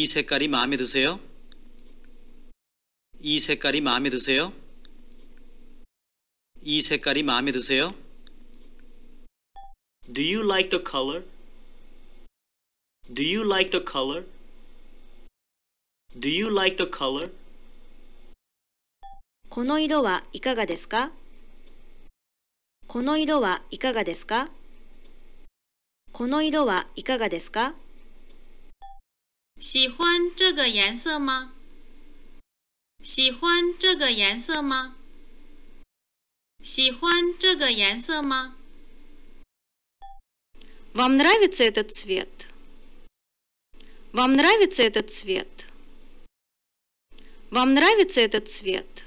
이색깔이마음에드세요이색깔이마음에드세요이색깔이마음에드세요 Do you like the color? Do you like the color? Do you like the color? この色はいかがですかこの色はいかがですかこの色はいかがですか喜欢这个颜色吗？喜欢这个颜色吗？喜欢这个颜色吗？Вам нравится этот цвет? Вам нравится этот цвет? Вам нравится этот цвет?